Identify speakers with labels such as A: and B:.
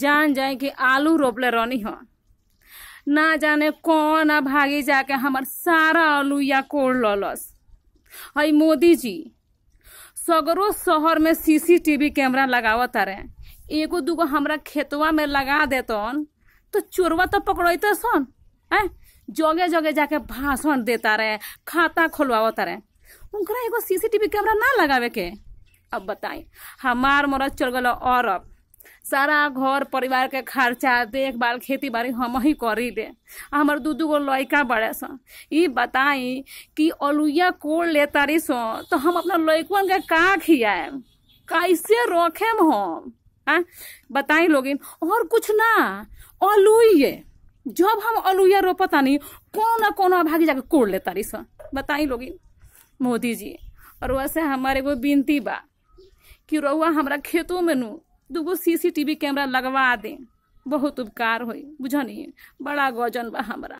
A: जान जाए कि आलू रोपले रहनी हो ना जाने कौन आ भागी जाके हमार सारा आलू या कोड़ लस हई मोदी जी सगरो शहर में सीसीटीवी कैमरा लगाव तारे एगो दूगो हमरा खेतवा में लगा देतन तो चोरवा तो पकड़ते सन है जगह जगह जाके भाषण देता रहे खाता खोलवावत रहे उनका एगो सीसीटीवी कैमरा ना लगावे के अब बताई हमार मोरा चल गल अरब सारा घर परिवार के खर्चा देखभाल खेती बाड़ी हम ही करी ले हमार दू दू गो लड़का बड़े सन बताई कि अलुआ कोड़ ले तारी सो तो हम अपना लड़कन के का खियाएम कैसे रखेम हम आ बताई लोगिन और कुछ ना अलुए जब हम रोप तानी को ना कोनो भागी जाके कोड़ ले तारी सो बताई लोगिन मोदी जी और वैसे हमारे एगो विनती बा कि रउआ हमारा खेतों में नू दूगो सीसीटीवी कैमरा लगवा दें बहुत उपकार हो बुझनिए बड़ा गजन बा हमारा